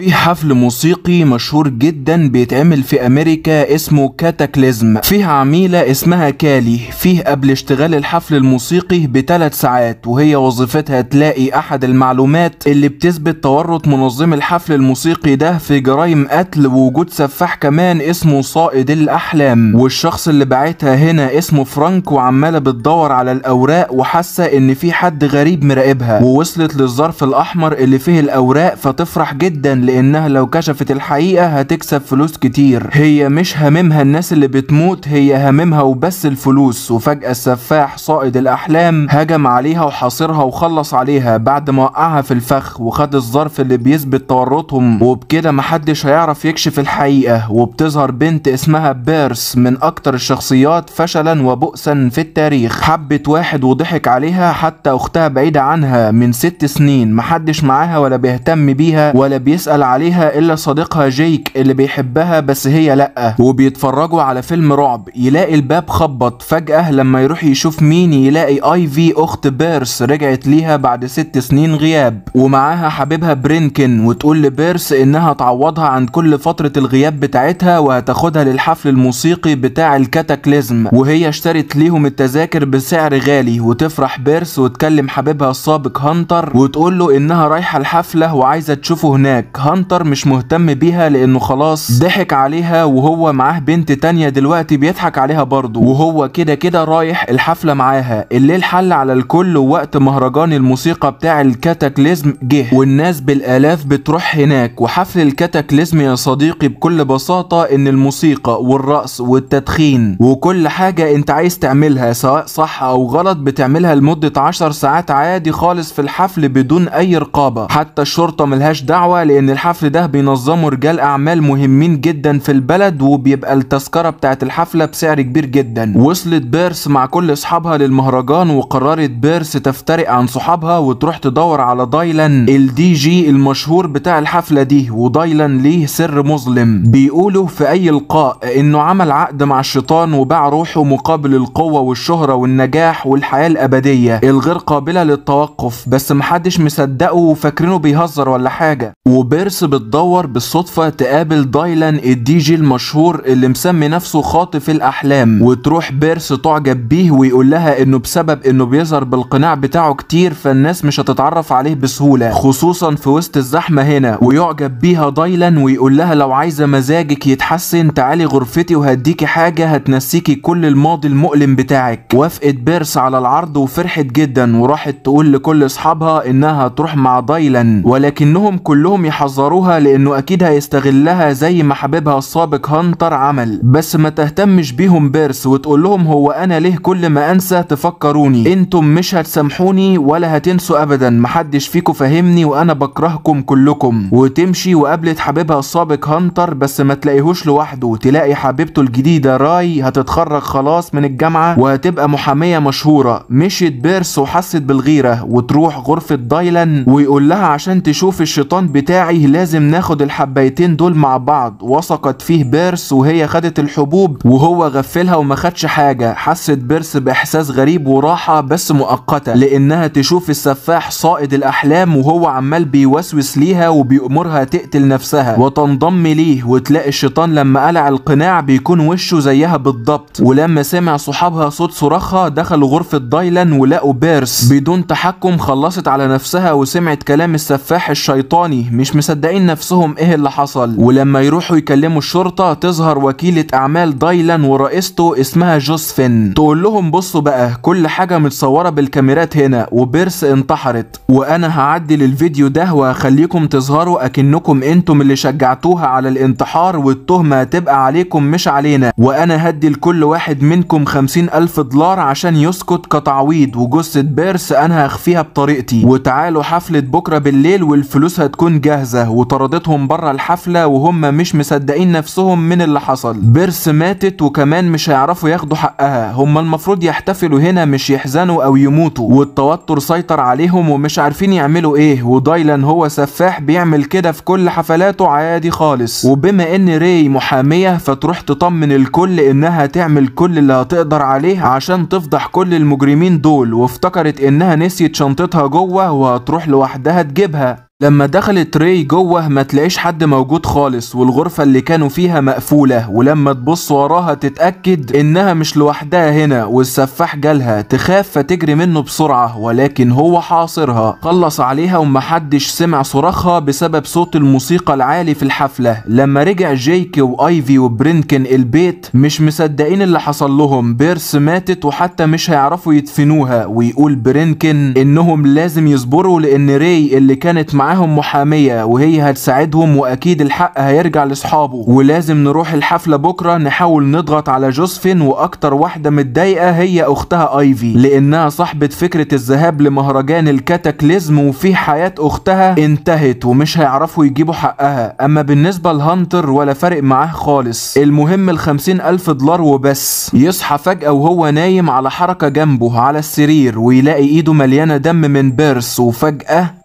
في حفل موسيقي مشهور جدا بيتعمل في امريكا اسمه كاتاكليزم فيه عميلة اسمها كالي فيه قبل اشتغال الحفل الموسيقي بثلاث ساعات وهي وظيفتها تلاقي احد المعلومات اللي بتثبت تورط منظم الحفل الموسيقي ده في جرائم قتل ووجود سفاح كمان اسمه صائد الاحلام والشخص اللي بعتها هنا اسمه فرانك وعمالة بتدور على الاوراق وحاسة ان في حد غريب مراقبها ووصلت للظرف الاحمر اللي فيه الاوراق فتفرح جدا لانها لو كشفت الحقيقة هتكسب فلوس كتير هي مش هاممها الناس اللي بتموت هي هاممها وبس الفلوس وفجأة السفاح صائد الاحلام هجم عليها وحاصرها وخلص عليها بعد ما وقعها في الفخ وخد الظرف اللي بيثبت تورطهم وبكده محدش هيعرف يكشف الحقيقة وبتظهر بنت اسمها بيرس من اكتر الشخصيات فشلا وبؤسا في التاريخ حبت واحد وضحك عليها حتى اختها بعيدة عنها من ست سنين محدش معاها ولا بيهتم بيها ولا بيسأل بيسأل عليها إلا صديقها جيك اللي بيحبها بس هي لأ وبيتفرجوا على فيلم رعب يلاقي الباب خبط فجأة لما يروح يشوف مين يلاقي آي في أخت بيرس رجعت ليها بعد ست سنين غياب ومعاها حبيبها برينكن وتقول لبيرس إنها تعوضها عن كل فترة الغياب بتاعتها وهتاخدها للحفل الموسيقي بتاع الكاتاكليزم وهي اشترت ليهم التذاكر بسعر غالي وتفرح بيرس وتكلم حبيبها السابق هانتر وتقول له إنها رايحة الحفلة وعايزة تشوفه هناك هانتر مش مهتم بيها لانه خلاص ضحك عليها وهو معاه بنت تانية دلوقتي بيضحك عليها برضه وهو كده كده رايح الحفلة معاها الليل حل على الكل ووقت مهرجان الموسيقى بتاع الكاتاكليزم جه والناس بالالاف بتروح هناك وحفل الكاتاكليزم يا صديقي بكل بساطة ان الموسيقى والرقص والتدخين وكل حاجة انت عايز تعملها سواء صح او غلط بتعملها لمدة عشر ساعات عادي خالص في الحفل بدون اي رقابة حتى الشرطة ملهاش دعوة لان الحفل ده بينظمه رجال اعمال مهمين جدا في البلد وبيبقى التذكره بتاعت الحفله بسعر كبير جدا وصلت بيرس مع كل اصحابها للمهرجان وقررت بيرس تفترق عن صحابها وتروح تدور على دايلان الدي جي المشهور بتاع الحفله دي ودايلان ليه سر مظلم بيقولوا في اي لقاء انه عمل عقد مع الشيطان وباع روحه مقابل القوه والشهره والنجاح والحياه الابديه الغير قابله للتوقف بس محدش مصدقه وفاكرينه بيهزر ولا حاجه وبيرس بيرس بتدور بالصدفة تقابل دايلان الدي جي المشهور اللي مسمي نفسه خاطف الأحلام وتروح بيرس تعجب بيه ويقول لها إنه بسبب إنه بيظهر بالقناع بتاعه كتير فالناس مش هتتعرف عليه بسهولة خصوصا في وسط الزحمة هنا ويعجب بيها دايلان ويقول لها لو عايزة مزاجك يتحسن تعالي غرفتي وهديكي حاجة هتنسيكي كل الماضي المؤلم بتاعك وافقت بيرس على العرض وفرحت جدا وراحت تقول لكل أصحابها إنها تروح مع دايلان ولكنهم كلهم يحظون بيحذروها لانه اكيد هيستغلها زي ما حبيبها السابق هانتر عمل بس ما تهتمش بيهم بيرس وتقول لهم هو انا ليه كل ما انسى تفكروني انتم مش هتسامحوني ولا هتنسوا ابدا محدش فيكم فاهمني وانا بكرهكم كلكم وتمشي وقابلت حبيبها السابق هانتر بس ما تلاقيهوش لوحده تلاقي حبيبته الجديده راي هتتخرج خلاص من الجامعه وهتبقى محاميه مشهوره مشيت بيرس وحست بالغيره وتروح غرفه دايلان ويقول لها عشان تشوف الشيطان بتاعي فيه لازم ناخد الحبايتين دول مع بعض وثقت فيه بيرس وهي خدت الحبوب وهو غفلها وما خدش حاجة حست بيرس بإحساس غريب وراحة بس مؤقتة لأنها تشوف السفاح صائد الأحلام وهو عمال بيوسوس ليها وبيأمرها تقتل نفسها وتنضم ليه وتلاقي الشيطان لما قلع القناع بيكون وشه زيها بالضبط ولما سمع صحابها صوت صراخها دخلوا غرفة دايلان ولقوا بيرس بدون تحكم خلصت على نفسها وسمعت كلام السفاح الشيطاني مش مصدقين نفسهم ايه اللي حصل ولما يروحوا يكلموا الشرطة تظهر وكيلة اعمال دايلان ورئيسته اسمها جوزفين تقول لهم بصوا بقى كل حاجة متصورة بالكاميرات هنا وبيرس انتحرت وانا هعدل الفيديو ده وهخليكم تظهروا اكنكم انتم اللي شجعتوها على الانتحار والتهمة هتبقى عليكم مش علينا وانا هدي لكل واحد منكم خمسين الف دولار عشان يسكت كتعويض وجثة بيرس انا هخفيها بطريقتي وتعالوا حفلة بكرة بالليل والفلوس هتكون جاهزة وطردتهم بره الحفلة وهم مش مصدقين نفسهم من اللي حصل بيرس ماتت وكمان مش هيعرفوا ياخدوا حقها هم المفروض يحتفلوا هنا مش يحزنوا او يموتوا والتوتر سيطر عليهم ومش عارفين يعملوا ايه ودايلان هو سفاح بيعمل كده في كل حفلاته عادي خالص وبما ان ري محامية فتروح تطمن الكل انها تعمل كل اللي هتقدر عليه عشان تفضح كل المجرمين دول وافتكرت انها نسيت شنطتها جوه وهتروح لوحدها تجيبها لما دخلت ري جوه ما تلاقيش حد موجود خالص والغرفة اللي كانوا فيها مقفولة ولما تبص وراها تتأكد انها مش لوحدها هنا والسفاح جالها تخاف فتجري منه بسرعة ولكن هو حاصرها خلص عليها ومحدش سمع صراخها بسبب صوت الموسيقى العالي في الحفلة لما رجع جيكي وايفي وبرينكن البيت مش مصدقين اللي حصل لهم بيرس ماتت وحتى مش هيعرفوا يدفنوها ويقول برينكن انهم لازم يصبروا لان ري اللي كانت معاه معاهم محامية وهي هتساعدهم وأكيد الحق هيرجع لأصحابه ولازم نروح الحفلة بكرة نحاول نضغط على جوزفين وأكتر واحدة متضايقة هي أختها أيفي لأنها صاحبة فكرة الذهاب لمهرجان الكاتاكليزم وفي حياة أختها انتهت ومش هيعرفوا يجيبوا حقها أما بالنسبة لهانتر ولا فارق معاه خالص المهم الخمسين ألف دولار وبس يصحى فجأة وهو نايم على حركة جنبه على السرير ويلاقي إيده مليانة دم من بيرس وفجأة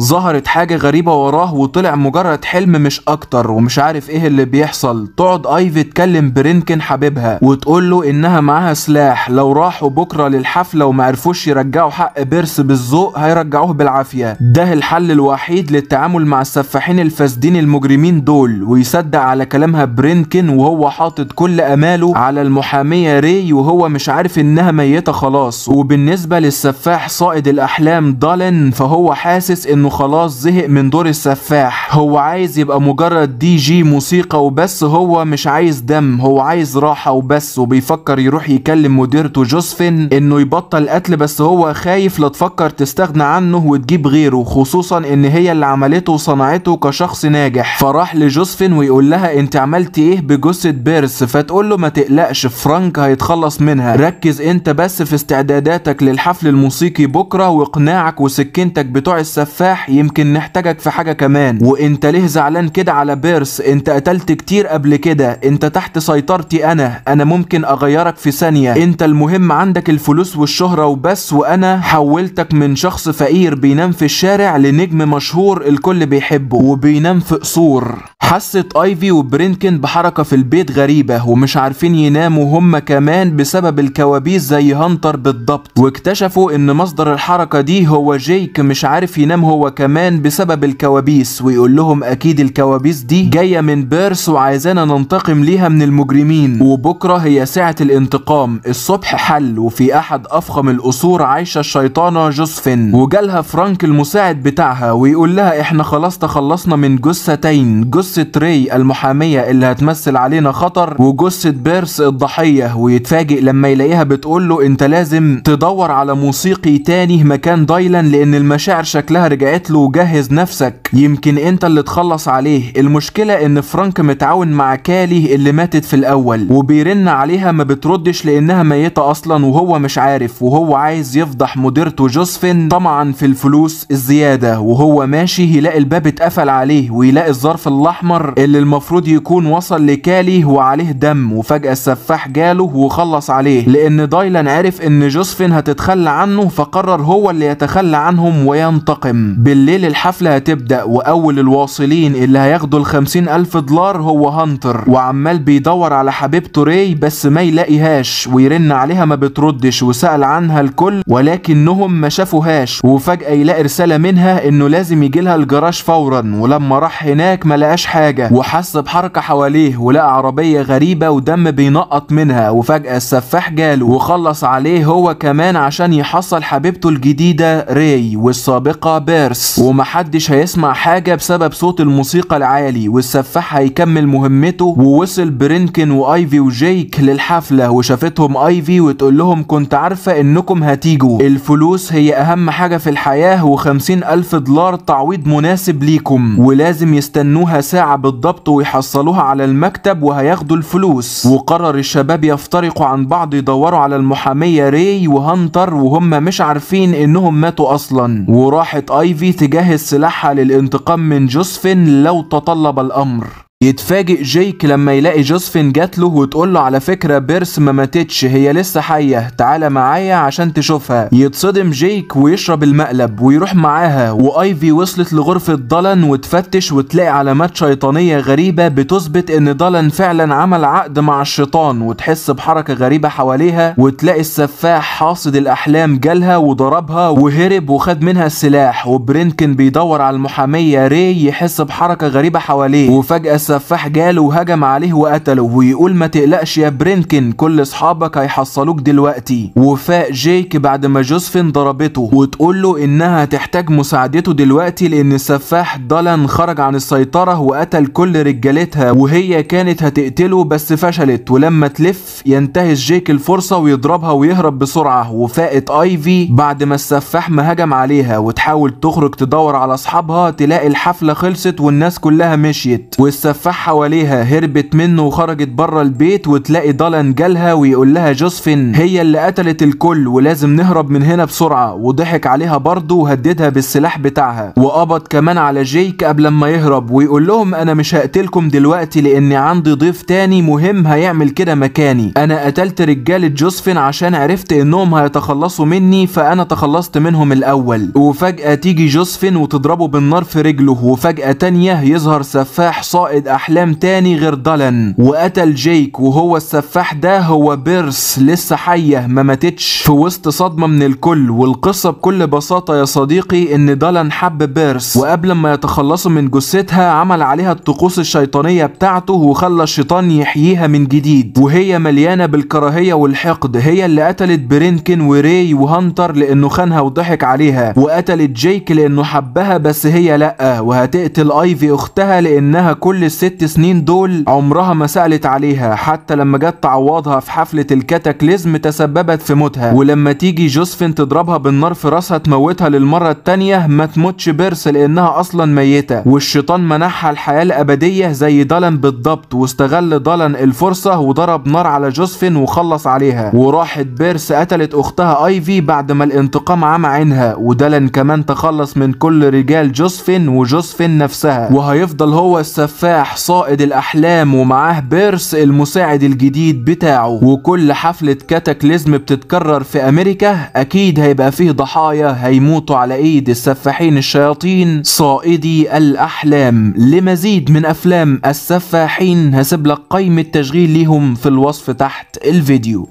ظهرت حاجة غريبة وراه وطلع مجرد حلم مش أكتر ومش عارف إيه اللي بيحصل تقعد أيفي تكلم برينكن حبيبها وتقول له إنها معاها سلاح لو راحوا بكرة للحفلة ومعرفوش يرجعوا حق بيرس بالذوق هيرجعوه بالعافية ده الحل الوحيد للتعامل مع السفاحين الفاسدين المجرمين دول ويصدق على كلامها برينكن وهو حاطط كل أماله على المحامية ري وهو مش عارف إنها ميتة خلاص وبالنسبة للسفاح صائد الأحلام دالن فهو حاسس إنه خلاص زهق من دور السفاح هو عايز يبقى مجرد دي جي موسيقى وبس هو مش عايز دم هو عايز راحة وبس وبيفكر يروح يكلم مديرته جوزفين انه يبطل قتل بس هو خايف لا تفكر تستغنى عنه وتجيب غيره خصوصا ان هي اللي عملته وصنعته كشخص ناجح فراح لجوزفين ويقول لها انت عملت ايه بجثة بيرس فتقول له ما تقلقش فرانك هيتخلص منها ركز انت بس في استعداداتك للحفل الموسيقي بكرة واقناعك وسكينتك بتوع السفاح صحيح يمكن نحتاجك في حاجة كمان وانت ليه زعلان كده على بيرس انت قتلت كتير قبل كده انت تحت سيطرتي انا انا ممكن اغيرك في ثانية انت المهم عندك الفلوس والشهرة وبس وانا حولتك من شخص فقير بينام في الشارع لنجم مشهور الكل بيحبه وبينام في قصور حست ايفي وبرينكن بحركة في البيت غريبة ومش عارفين يناموا هم كمان بسبب الكوابيس زي هانتر بالضبط واكتشفوا ان مصدر الحركة دي هو جيك مش عارف ينام هو وكمان بسبب الكوابيس ويقول لهم اكيد الكوابيس دي جايه من بيرس وعايزانا ننتقم ليها من المجرمين وبكره هي ساعه الانتقام الصبح حل وفي احد افخم القصور عايشه الشيطانه جوزفين وجالها فرانك المساعد بتاعها ويقول لها احنا خلاص تخلصنا من جثتين جثه ري المحاميه اللي هتمثل علينا خطر وجثه بيرس الضحيه ويتفاجئ لما يلاقيها بتقول له انت لازم تدور على موسيقي تاني مكان دايلان لان المشاعر شكلها رجعت بعت له جهز نفسك يمكن انت اللي تخلص عليه المشكله ان فرانك متعاون مع كالي اللي ماتت في الاول وبيرن عليها ما بتردش لانها ميته اصلا وهو مش عارف وهو عايز يفضح مديرته جوزفين طمعا في الفلوس الزياده وهو ماشي يلاقي الباب اتقفل عليه ويلاقي الظرف الاحمر اللي المفروض يكون وصل لكالي وعليه دم وفجاه السفاح جاله وخلص عليه لان دايلان عرف ان جوزفين هتتخلى عنه فقرر هو اللي يتخلى عنهم وينتقم بالليل الحفلة هتبدأ وأول الواصلين اللي هياخدوا الخمسين ألف دولار هو هانتر وعمال بيدور على حبيبته ري بس ما يلاقيهاش ويرن عليها ما بتردش وسأل عنها الكل ولكنهم ما شافوهاش وفجأة يلاقي رسالة منها إنه لازم يجي لها الجراج فورا ولما راح هناك ما لقاش حاجة وحس بحركة حواليه ولقى عربية غريبة ودم بينقط منها وفجأة السفاح جاله وخلص عليه هو كمان عشان يحصل حبيبته الجديدة ري والسابقة بير الدرس ومحدش هيسمع حاجة بسبب صوت الموسيقى العالي والسفاح هيكمل مهمته ووصل برينكن وايفي وجيك للحفلة وشافتهم ايفي وتقول لهم كنت عارفة انكم هتيجوا الفلوس هي اهم حاجة في الحياة وخمسين الف دولار تعويض مناسب ليكم ولازم يستنوها ساعة بالضبط ويحصلوها على المكتب وهياخدوا الفلوس وقرر الشباب يفترقوا عن بعض يدوروا على المحامية ري وهنتر وهم مش عارفين انهم ماتوا اصلا وراحت ايفي ليفي تجهز سلاحها للانتقام من جوزفين لو تطلب الأمر يتفاجئ جيك لما يلاقي جوزفين جات له وتقول له على فكرة بيرس ما ماتتش هي لسه حية تعالى معايا عشان تشوفها يتصدم جيك ويشرب المقلب ويروح معاها وايفي وصلت لغرفة دالان وتفتش وتلاقي علامات شيطانية غريبة بتثبت ان دالان فعلا عمل عقد مع الشيطان وتحس بحركة غريبة حواليها وتلاقي السفاح حاصد الاحلام جالها وضربها وهرب وخد منها السلاح وبرينكن بيدور على المحامية ري يحس بحركة غريبة حواليه وفجأة السفاح جاله وهجم عليه وقتله ويقول ما تقلقش يا برينكن كل اصحابك هيحصلوك دلوقتي وفاء جيك بعد ما جوزفين ضربته وتقول له انها هتحتاج مساعدته دلوقتي لان السفاح دالان خرج عن السيطرة وقتل كل رجالتها وهي كانت هتقتله بس فشلت ولما تلف ينتهز جيك الفرصة ويضربها ويهرب بسرعة وفاقت ايفي بعد ما السفاح ما هجم عليها وتحاول تخرج تدور على اصحابها تلاقي الحفلة خلصت والناس كلها مشيت والسفاح لفها حواليها هربت منه وخرجت بره البيت وتلاقي دالان جالها ويقول لها جوزفين هي اللي قتلت الكل ولازم نهرب من هنا بسرعه وضحك عليها برضه وهددها بالسلاح بتاعها وقبض كمان على جيك قبل ما يهرب ويقول لهم انا مش هقتلكم دلوقتي لاني عندي ضيف تاني مهم هيعمل كده مكاني انا قتلت رجاله جوزفين عشان عرفت انهم هيتخلصوا مني فانا تخلصت منهم الاول وفجاه تيجي جوزفين وتضربه بالنار في رجله وفجاه تانية يظهر سفاح صائد أحلام تاني غير ضلن وقتل جيك وهو السفاح ده هو بيرس لسه حية ما ماتتش في وسط صدمة من الكل والقصة بكل بساطة يا صديقي إن دالن حب بيرس وقبل ما يتخلصوا من جثتها عمل عليها الطقوس الشيطانية بتاعته وخلى الشيطان يحييها من جديد وهي مليانة بالكراهية والحقد هي اللي قتلت برينكن وري وهانتر لأنه خانها وضحك عليها وقتلت جيك لأنه حبها بس هي لأ وهتقتل أيفي أختها لأنها كل الست سنين دول عمرها ما سألت عليها حتى لما جت تعوضها في حفلة الكاتاكليزم تسببت في موتها ولما تيجي جوزفين تضربها بالنار في راسها تموتها للمرة التانية ما تموتش بيرس لأنها أصلا ميتة والشيطان منحها الحياة الأبدية زي دالن بالضبط واستغل دالن الفرصة وضرب نار على جوزفين وخلص عليها وراحت بيرس قتلت أختها أيفي بعد ما الانتقام عمى عينها ودالن كمان تخلص من كل رجال جوزفين وجوزفين نفسها وهيفضل هو السفاح صلاح صائد الأحلام ومعاه بيرس المساعد الجديد بتاعه وكل حفلة كاتاكليزم بتتكرر في أمريكا أكيد هيبقى فيه ضحايا هيموتوا على إيد السفاحين الشياطين صائدي الأحلام لمزيد من أفلام السفاحين هسيب لك قائمة تشغيل ليهم في الوصف تحت الفيديو